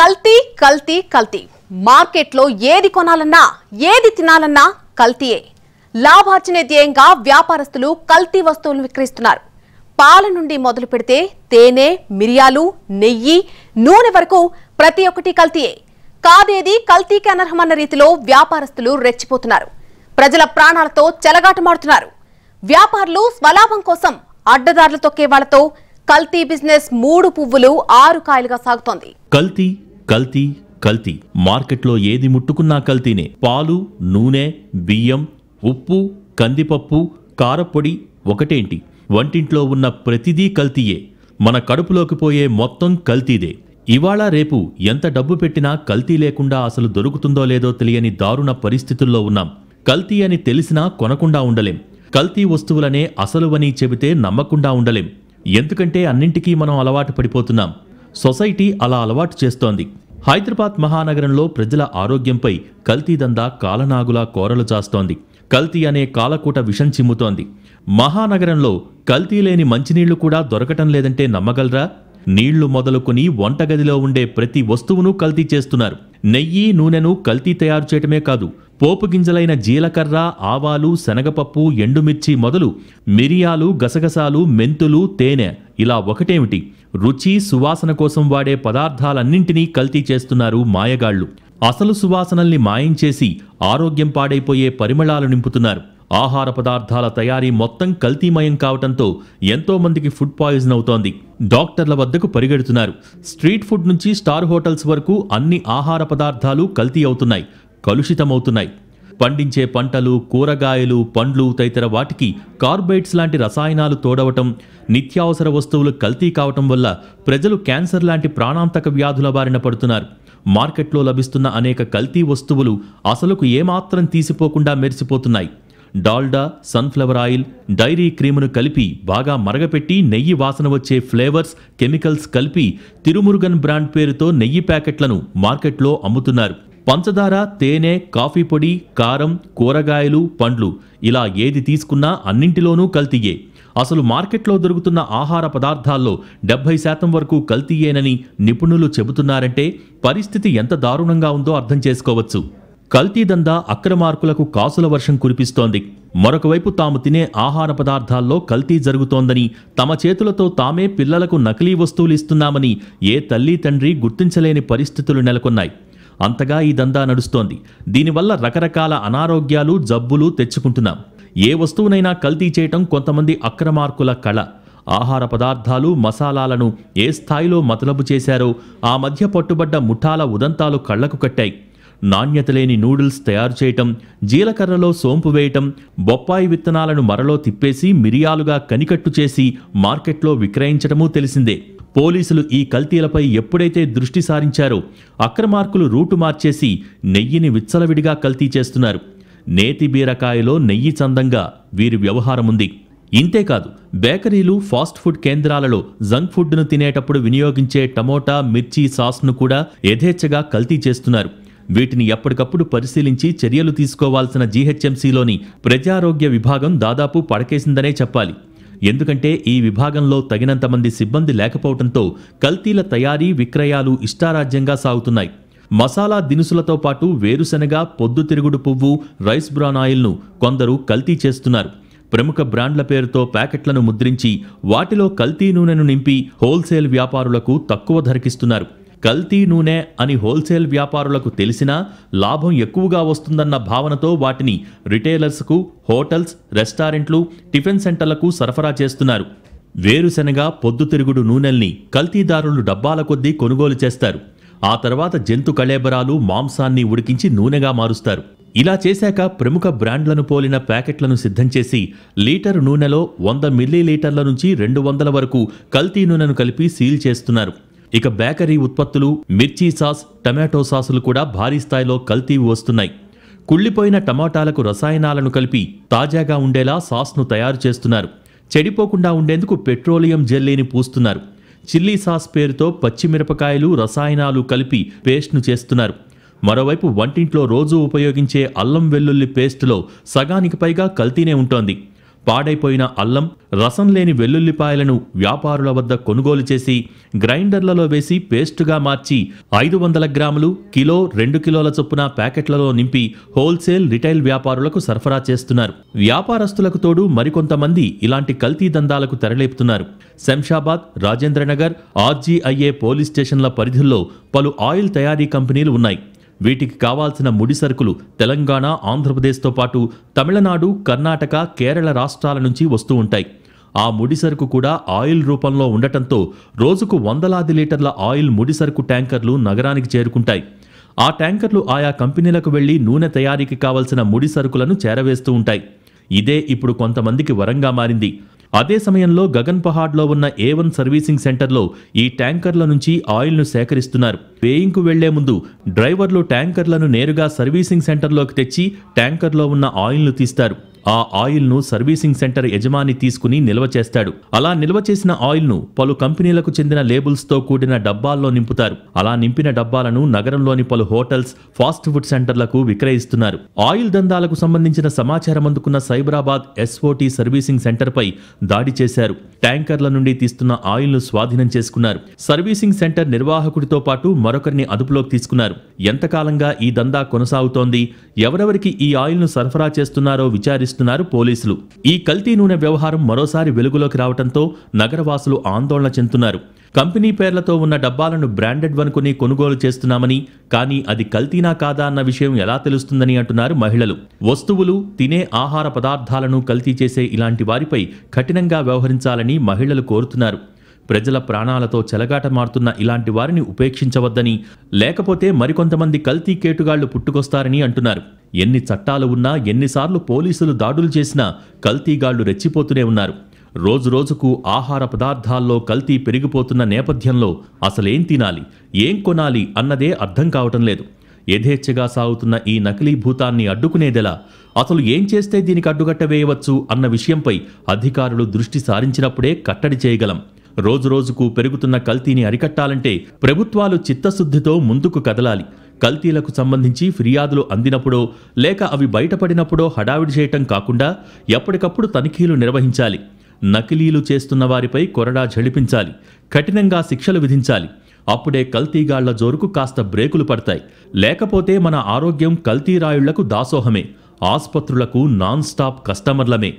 కల్తీ కల్తీ కల్తీ మార్కెట్లో ఏది కొనాలన్నా ఏది తినాలన్నా కల్తీయే లాభార్జన ధ్యేయంగా వ్యాపారస్తులు కల్తీ వస్తువులు విక్రయిస్తున్నారు పాల నుండి మొదలు పెడితే తేనె మిరియాలు నెయ్యి నూనె వరకు ప్రతి ఒక్కటి కల్తీయే కాదేది కల్తీకి అనర్హమన్న రీతిలో వ్యాపారస్తులు రెచ్చిపోతున్నారు ప్రజల ప్రాణాలతో చెలగాటమాడుతున్నారు వ్యాపారులు స్వలాభం కోసం అడ్డదారులు తొక్కే వాళ్లతో కల్తీ బిజినెస్ మూడు పువ్వులు ఆరు కాయలుగా సాగుతోంది కల్తీ కల్తీ కల్తీ మార్కెట్లో ఏది ముట్టుకున్నా కల్తీనే పాలు నూనె బియ్యం ఉప్పు కందిపప్పు కారపొడి ఒకటేంటి వంటింట్లో ఉన్న ప్రతిదీ కల్తీయే మన కడుపులోకి పోయే మొత్తం కల్తీదే ఇవాళ రేపు ఎంత డబ్బు పెట్టినా కల్తీ లేకుండా అసలు దొరుకుతుందో లేదో తెలియని దారుణ పరిస్థితుల్లో ఉన్నాం కల్తీ అని తెలిసినా కొనకుండా ఉండలేం కల్తీ వస్తువులనే అసలువని చెబితే నమ్మకుండా ఉండలేం ఎందుకంటే అన్నింటికీ మనం అలవాటు పడిపోతున్నాం సొసైటీ అలా అలవాటు చేస్తోంది హైదరాబాద్ మహానగరంలో ప్రజల ఆరోగ్యంపై కల్తీదందా కాలనాగులా కోరలు చాస్తోంది కల్తీ అనే కాలకూట విషం చిమ్ముతోంది మహానగరంలో కల్తీ లేని మంచినీళ్లు కూడా దొరకటం లేదంటే నమ్మగలరా నీళ్లు మొదలుకొని వంటగదిలో ఉండే ప్రతి వస్తువును కల్తీ చేస్తున్నారు నెయ్యి నూనెను కల్తీ తయారు చేయటమే కాదు పోపు గింజలైన జీలకర్ర ఆవాలు శనగపప్పు ఎండుమిర్చి మొదలు మిరియాలు గసగసాలు మెంతులు తేనె ఇలా ఒకటేమిటి రుచి సువాసన కోసం వాడే పదార్థాలన్నింటినీ కల్తీ చేస్తున్నారు మాయగాళ్లు అసలు సువాసనల్ని మాయం చేసి ఆరోగ్యం పాడైపోయే పరిమళాలు నింపుతున్నారు ఆహార పదార్థాల తయారీ మొత్తం కల్తీమయం ఎంతో ఎంతోమందికి ఫుడ్ పాయిజన్ అవుతోంది డాక్టర్ల వద్దకు పరిగెడుతున్నారు స్ట్రీట్ ఫుడ్ నుంచి స్టార్ హోటల్స్ వరకు అన్ని ఆహార పదార్థాలు కల్తీ అవుతున్నాయి కలుషితమవుతున్నాయి పండించే పంటలు కూరగాయలు పండ్లు తదితర వాటికి కార్బైడ్స్ లాంటి రసాయనాలు తోడవటం నిత్యావసర వస్తువులు కల్తీ కావటం వల్ల ప్రజలు క్యాన్సర్ లాంటి ప్రాణాంతక వ్యాధుల బారిన పడుతున్నారు మార్కెట్లో లభిస్తున్న అనేక కల్తీ వస్తువులు అసలుకు ఏమాత్రం తీసిపోకుండా మెరిసిపోతున్నాయి డాల్డా సన్ఫ్లవర్ ఆయిల్ డైరీ క్రీమును కలిపి బాగా మరగపెట్టి నెయ్యి వాసన వచ్చే ఫ్లేవర్స్ కెమికల్స్ కలిపి తిరుమురుగన్ బ్రాండ్ పేరుతో నెయ్యి ప్యాకెట్లను మార్కెట్లో అమ్ముతున్నారు పంచదార తేనె కాఫీ పొడి కారం కూరగాయలు పండ్లు ఇలా ఏది తీసుకున్నా అన్నింటిలోనూ కల్తీయే అసలు మార్కెట్లో దొరుకుతున్న ఆహార పదార్థాల్లో డెబ్బై శాతం వరకు కల్తీయేనని నిపుణులు చెబుతున్నారంటే పరిస్థితి ఎంత దారుణంగా ఉందో అర్థం చేసుకోవచ్చు కల్తీ దంద అక్రమార్కులకు కాసుల వర్షం కురిపిస్తోంది మరొకవైపు తాము తినే ఆహార పదార్థాల్లో కల్తీ జరుగుతోందని తమ చేతులతో తామే పిల్లలకు నకిలీ వస్తువులు ఇస్తున్నామని ఏ తల్లి తండ్రి గుర్తించలేని పరిస్థితులు నెలకొన్నాయి అంతగా ఈ దందా నడుస్తోంది దీనివల్ల రకరకాల అనారోగ్యాలు జబ్బులు తెచ్చుకుంటున్నాం ఏ వస్తువునైనా కల్తీ చేయటం కొంతమంది అక్రమార్కుల కళ ఆహార పదార్థాలు మసాలాలను ఏ స్థాయిలో మతలబు చేశారో ఆ మధ్య పట్టుబడ్డ ముఠాల ఉదంతాలు కళ్లకు కట్టాయి నాణ్యత లేని నూడిల్స్ తయారు చేయటం జీలకర్రలో సోంపు వేయటం బొప్పాయి విత్తనాలను మరలో తిప్పేసి మిరియాలుగా కనికట్టు చేసి మార్కెట్లో విక్రయించటమూ తెలిసిందే పోలీసులు ఈ కల్తీలపై ఎప్పుడైతే దృష్టి సారించారో అక్రమార్కులు రూటు మార్చేసి నెయ్యిని విచ్చలవిడిగా కల్తీ చేస్తున్నారు నేతి బీరకాయలో నెయ్యి చందంగా వీరి వ్యవహారం ఉంది ఇంతేకాదు బేకరీలు ఫాస్ట్ ఫుడ్ కేంద్రాలలో జంక్ ఫుడ్ను తినేటప్పుడు వినియోగించే టమోటా మిర్చి సాస్ను కూడా యథేచ్ఛగా కల్తీ చేస్తున్నారు వీటిని ఎప్పటికప్పుడు పరిశీలించి చర్యలు తీసుకోవాల్సిన జీహెచ్ఎంసీలోని ప్రజారోగ్య విభాగం దాదాపు పడకేసిందనే చెప్పాలి ఎందుకంటే ఈ విభాగంలో తగినంత మంది సిబ్బంది లేకపోవడంతో కల్తీల తయారీ విక్రయాలు ఇష్టారాజ్యంగా సాగుతున్నాయి మసాలా దినుసులతో పాటు వేరుశనగ పొద్దుతిరుగుడు పువ్వు రైస్ బ్రాన్ ఆయిల్ను కొందరు కల్తీ చేస్తున్నారు ప్రముఖ బ్రాండ్ల పేరుతో ప్యాకెట్లను ముద్రించి వాటిలో కల్తీ నూనెను నింపి హోల్సేల్ వ్యాపారులకు తక్కువ ధరకిస్తున్నారు కల్తీ నూనె అని హోల్సేల్ వ్యాపారులకు తెలిసినా లాభం ఎక్కువగా వస్తుందన్న భావనతో వాటిని రిటైలర్స్కు హోటల్స్ రెస్టారెంట్లు టిఫిన్ సెంటర్లకు సరఫరా చేస్తున్నారు వేరుశెనగ పొద్దుతిరుగుడు నూనెల్ని కల్తీదారులు డబ్బాల కొద్దీ కొనుగోలు చేస్తారు ఆ తర్వాత జంతు కళేబరాలు మాంసాన్ని ఉడికించి నూనెగా మారుస్తారు ఇలా చేశాక ప్రముఖ బ్రాండ్లను పోలిన ప్యాకెట్లను సిద్ధం చేసి లీటర్ నూనెలో వంద మిల్లీ లీటర్ల నుంచి రెండు వందల వరకు కల్తీ నూనెను కలిపి సీల్ చేస్తున్నారు ఇక బేకరీ ఉత్పత్తులు మిర్చి సాస్ టమాటో సాసులు కూడా భారీ స్థాయిలో కల్తీ వస్తున్నాయి కుళ్ళిపోయిన టమాటాలకు రసాయనాలను కలిపి తాజాగా ఉండేలా సాస్ను తయారు చేస్తున్నారు చెడిపోకుండా ఉండేందుకు పెట్రోలియం జెల్లీని పూస్తున్నారు చిల్లీ సాస్ పేరుతో పచ్చిమిరపకాయలు రసాయనాలు కలిపి పేస్ట్ను చేస్తున్నారు మరోవైపు వంటింట్లో రోజు ఉపయోగించే అల్లం వెల్లుల్లి పేస్టులో సగానికి పైగా కల్తీనే ఉంటోంది పాడైపోయిన అల్లం రసం లేని వెల్లుల్లిపాయలను వ్యాపారుల వద్ద కొనుగోలు చేసి గ్రైండర్లలో వేసి పేస్టుగా మార్చి ఐదు వందల గ్రాములు కిలో రెండు కిలోల చొప్పున ప్యాకెట్లలో నింపి హోల్సేల్ రిటైల్ వ్యాపారులకు సరఫరా చేస్తున్నారు వ్యాపారస్తులకు తోడు మరికొంతమంది ఇలాంటి కల్తీ దందాలకు తెరలేపుతున్నారు శంషాబాద్ రాజేంద్రనగర్ ఆర్జీఐఏ పోలీస్ స్టేషన్ల పరిధుల్లో పలు ఆయిల్ తయారీ కంపెనీలు ఉన్నాయి వీటికి కావాల్సిన ముడి సరుకులు తెలంగాణ ఆంధ్రప్రదేశ్తో పాటు తమిళనాడు కర్ణాటక కేరళ రాష్ట్రాల నుంచి వస్తూ ఉంటాయి ఆ ముడి సరుకు కూడా ఆయిల్ రూపంలో ఉండటంతో రోజుకు వందలాది లీటర్ల ఆయిల్ ముడి సరుకు ట్యాంకర్లు నగరానికి చేరుకుంటాయి ఆ ట్యాంకర్లు ఆయా కంపెనీలకు వెళ్లి నూనె తయారీకి కావలసిన ముడి సరుకులను చేరవేస్తూ ఉంటాయి ఇదే ఇప్పుడు కొంతమందికి వరంగా మారింది అదే సమయంలో గగన్ పహాడ్లో ఉన్న ఏ వన్ సర్వీసింగ్ సెంటర్లో ఈ ట్యాంకర్ల నుంచి ఆయిల్ను సేకరిస్తున్నారు వేయింగ్కు వెళ్లే ముందు డ్రైవర్లు ట్యాంకర్లను నేరుగా సర్వీసింగ్ సెంటర్లోకి తెచ్చి ట్యాంకర్లో ఉన్న ఆయిల్ను తీస్తారు ఆ ఆయిల్ను సర్వీసింగ్ సెంటర్ యజమాని తీసుకుని నిల్వ చేస్తాడు అలా నిల్వ చేసిన ఆయిల్ను పలు కంపెనీలకు చెందిన లేబుల్స్తో కూడిన డబ్బాల్లో నింపుతారు అలా నింపిన డబ్బాలను నగరంలోని పలు హోటల్స్ ఫాస్ట్ ఫుడ్ సెంటర్లకు విక్రయిస్తున్నారు ఆయిల్ దందాలకు సంబంధించిన సమాచారం అందుకున్న సైబరాబాద్ ఎస్ఓటి సర్వీసింగ్ సెంటర్పై దాడి చేశారు ట్యాంకర్ల నుండి తీస్తున్న ఆయిల్ను స్వాధీనం చేసుకున్నారు సర్వీసింగ్ సెంటర్ నిర్వాహకుడితో పాటు మరొకరిని అదుపులోకి తీసుకున్నారు ఎంతకాలంగా ఈ దందా కొనసాగుతోంది ఎవరెవరికి ఈ ఆయిల్ను సరఫరా చేస్తున్నారో విచారిస్తున్నారు పోలీసులు ఈ కల్తీ నూనె వ్యవహారం మరోసారి వెలుగులోకి రావడంతో నగరవాసులు ఆందోళన చెందుతున్నారు కంపెనీ పేర్లతో ఉన్న డబ్బాలను బ్రాండెడ్ వనుకుని కొనుగోలు చేస్తున్నామని కానీ అది కల్తీనా కాదా అన్న విషయం ఎలా తెలుస్తుందని అంటున్నారు మహిళలు వస్తువులు తినే ఆహార పదార్థాలను కల్తీ చేసే ఇలాంటి వారిపై కఠినంగా వ్యవహరించాలని మహిళలు కోరుతున్నారు ప్రజల ప్రాణాలతో చెలగాట మారుతున్న ఇలాంటి వారిని ఉపేక్షించవద్దని లేకపోతే మరికొంతమంది కల్తీ కేటుగాళ్లు పుట్టుకొస్తారని అంటున్నారు ఎన్ని చట్టాలు ఉన్నా ఎన్నిసార్లు పోలీసులు దాడులు చేసినా కల్తీగాళ్లు రెచ్చిపోతూనే ఉన్నారు రోజురోజుకు ఆహార పదార్థాల్లో కల్తీ పెరిగిపోతున్న నేపథ్యంలో అసలేం తినాలి ఏం కొనాలి అన్నదే అర్థం కావటం లేదు యథేచ్ఛగా సాగుతున్న ఈ నకిలీ భూతాన్ని అడ్డుకునేదెలా అసలు ఏం చేస్తే దీనికి అడ్డుకట్ట వేయవచ్చు అన్న విషయంపై అధికారులు దృష్టి సారించినప్పుడే కట్టడి చేయగలం రోజురోజుకు పెరుగుతున్న కల్తీని అరికట్టాలంటే ప్రభుత్వాలు చిత్తశుద్ధితో ముందుకు కదలాలి కల్తీలకు సంబంధించి ఫిర్యాదులు అందినప్పుడో లేక అవి బయటపడినప్పుడో హడావిడి చేయటం కాకుండా ఎప్పటికప్పుడు తనిఖీలు నిర్వహించాలి నకిలీలు చేస్తున్న వారిపై కొరడా జడిపించాలి కఠినంగా శిక్షలు విధించాలి అప్పుడే కల్తీగాళ్ల జోరుకు కాస్త బ్రేకులు పడతాయి లేకపోతే మన ఆరోగ్యం కల్తీరాయుళ్లకు దాసోహమే ఆసుపత్రులకు నాన్ స్టాప్ కస్టమర్లమే